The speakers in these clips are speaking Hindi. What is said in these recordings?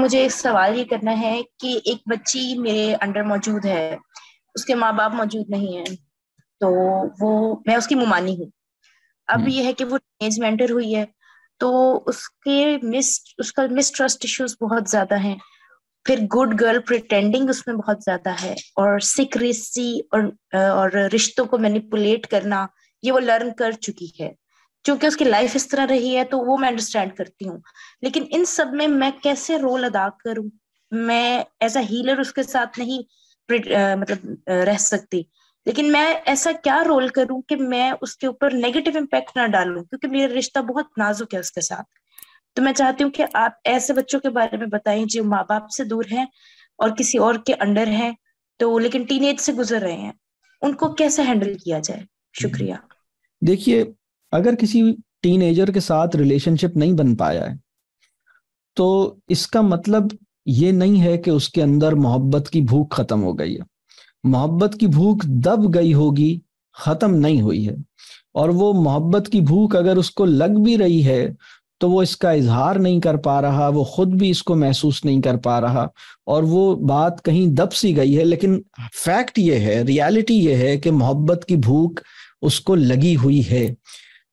मुझे एक सवाल ये करना है कि एक बच्ची मेरे अंडर मौजूद है उसके माँ बाप मौजूद नहीं है तो वो मैं उसकी मुमानी हूँ अब हम्म। ये है कि वो टीनेज मेंटर हुई है तो उसके मिस उसका मिसट्रस्ट इश्यूज बहुत ज्यादा हैं फिर गुड गर्ल प्रिटेंडिंग उसमें बहुत ज्यादा है और सिक्रेसी और और रिश्तों को मैनिपुलेट करना ये वो लर्न कर चुकी है क्योंकि उसकी लाइफ इस तरह रही है तो वो मैं अंडरस्टैंड करती हूँ लेकिन इन सब में मैं कैसे रोल अदा करूं मैं एज अ हीलर उसके साथ नहीं मतलब रह सकती लेकिन मैं ऐसा क्या रोल करूं कि मैं उसके ऊपर नेगेटिव इम्पैक्ट ना डालूं क्योंकि मेरा रिश्ता बहुत नाजुक है उसके साथ तो मैं चाहती हूँ कि आप ऐसे बच्चों के बारे में बताएं जो माँ बाप से दूर हैं और किसी और के अंडर हैं तो लेकिन टीनेज से गुजर रहे हैं उनको कैसे हैंडल किया जाए शुक्रिया देखिए अगर किसी टीनेजर के साथ रिलेशनशिप नहीं बन पाया है तो इसका मतलब ये नहीं है कि उसके अंदर मोहब्बत की भूख खत्म हो गई है मोहब्बत की भूख दब गई होगी खत्म नहीं हुई है और वो मोहब्बत की भूख अगर उसको लग भी रही है तो वो इसका इजहार नहीं कर पा रहा वो खुद भी इसको महसूस नहीं कर पा रहा और वो बात कहीं दब सी गई है लेकिन फैक्ट ये है रियलिटी ये है कि मोहब्बत की भूख उसको लगी हुई है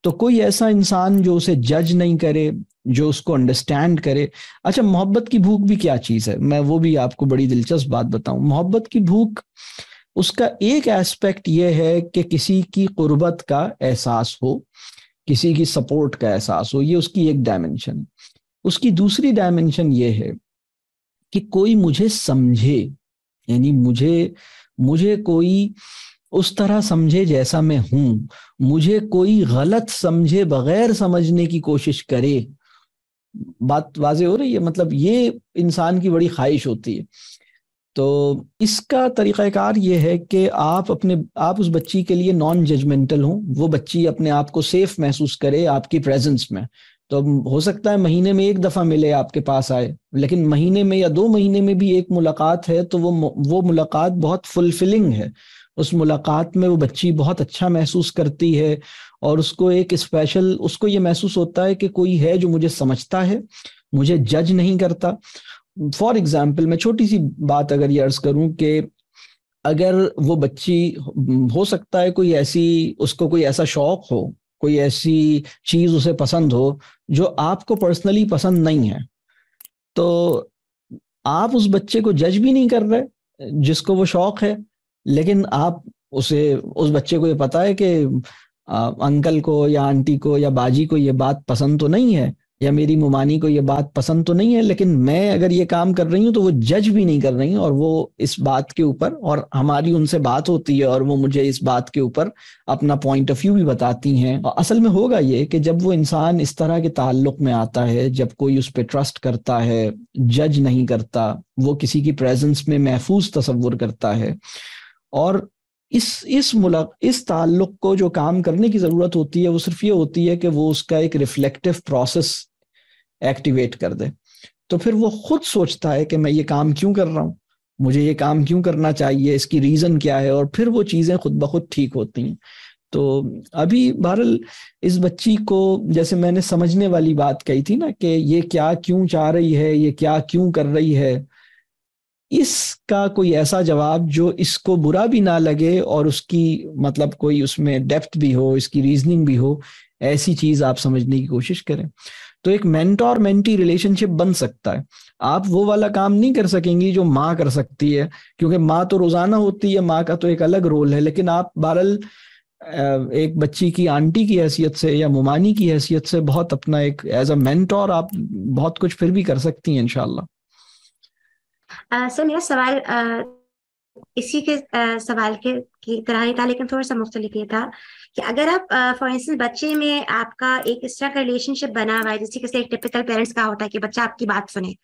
तो कोई ऐसा इंसान जो उसे जज नहीं करे जो उसको अंडरस्टैंड करे अच्छा मोहब्बत की भूख भी क्या चीज है मैं वो भी आपको बड़ी दिलचस्प बात बताऊं मोहब्बत की भूख उसका एक एस्पेक्ट ये है कि किसी की कुर्बत का एहसास हो किसी की सपोर्ट का एहसास हो ये उसकी एक डायमेंशन उसकी दूसरी डायमेंशन ये है कि कोई मुझे समझे यानी मुझे मुझे कोई उस तरह समझे जैसा मैं हूं मुझे कोई गलत समझे बगैर समझने की कोशिश करे बात वाजे हो रही है मतलब ये इंसान की बड़ी ख्वाहिश होती है तो इसका तरीक़ाकार ये है कि आप अपने आप उस बच्ची के लिए नॉन जजमेंटल हों वो बच्ची अपने आप को सेफ महसूस करे आपकी प्रेजेंस में तो हो सकता है महीने में एक दफा मिले आपके पास आए लेकिन महीने में या दो महीने में भी एक मुलाकात है तो वो वो मुलाकात बहुत फुलफिलिंग है उस मुलाकात में वो बच्ची बहुत अच्छा महसूस करती है और उसको एक स्पेशल उसको ये महसूस होता है कि कोई है जो मुझे समझता है मुझे जज नहीं करता फॉर एग्जाम्पल मैं छोटी सी बात अगर ये अर्ज करूं कि अगर वो बच्ची हो सकता है कोई ऐसी उसको कोई ऐसा शौक हो कोई ऐसी चीज उसे पसंद हो जो आपको पर्सनली पसंद नहीं है तो आप उस बच्चे को जज भी नहीं कर रहे जिसको वो शौक है लेकिन आप उसे उस बच्चे को ये पता है कि आ, अंकल को या आंटी को या बाजी को ये बात पसंद तो नहीं है या मेरी मुमानी को ये बात पसंद तो नहीं है लेकिन मैं अगर ये काम कर रही हूँ तो वो जज भी नहीं कर रही और वो इस बात के ऊपर और हमारी उनसे बात होती है और वो मुझे इस बात के ऊपर अपना पॉइंट ऑफ व्यू भी बताती हैं और असल में होगा ये कि जब वो इंसान इस तरह के ताल्लुक में आता है जब कोई उस पर ट्रस्ट करता है जज नहीं करता वो किसी की प्रेजेंस में महफूज तस्वुर करता है और इस इस मुलक इस ताल्लुक को जो काम करने की ज़रूरत होती है वो सिर्फ ये होती है कि वो उसका एक रिफ्लेक्टिव प्रोसेस एक्टिवेट कर दे तो फिर वो खुद सोचता है कि मैं ये काम क्यों कर रहा हूँ मुझे ये काम क्यों करना चाहिए इसकी रीज़न क्या है और फिर वो चीज़ें खुद ब खुद ठीक होती हैं तो अभी बहरल इस बच्ची को जैसे मैंने समझने वाली बात कही थी ना कि ये क्या क्यों चाह रही है ये क्या क्यों कर रही है इसका कोई ऐसा जवाब जो इसको बुरा भी ना लगे और उसकी मतलब कोई उसमें डेप्थ भी हो इसकी रीजनिंग भी हो ऐसी चीज आप समझने की कोशिश करें तो एक मेंटोर मेंटी रिलेशनशिप बन सकता है आप वो वाला काम नहीं कर सकेंगी जो माँ कर सकती है क्योंकि माँ तो रोजाना होती है माँ का तो एक अलग रोल है लेकिन आप बहरल एक बच्ची की आंटी की हैसियत से या मुमानी की हैसियत से बहुत अपना एक एज अ मेंटोर आप बहुत कुछ फिर भी कर सकती हैं इनशाला सर मेरा सवाल इसी के आ, सवाल के की तरह ही था लेकिन थोड़ा सा मुख्तलिफ ये था कि अगर आप फॉर इंस्टेंस बच्चे में आपका एक इस तरह का रिलेशनशिप बना हुआ है जैसे एक टिपिकल पेरेंट्स का होता है कि बच्चा आपकी बात सुने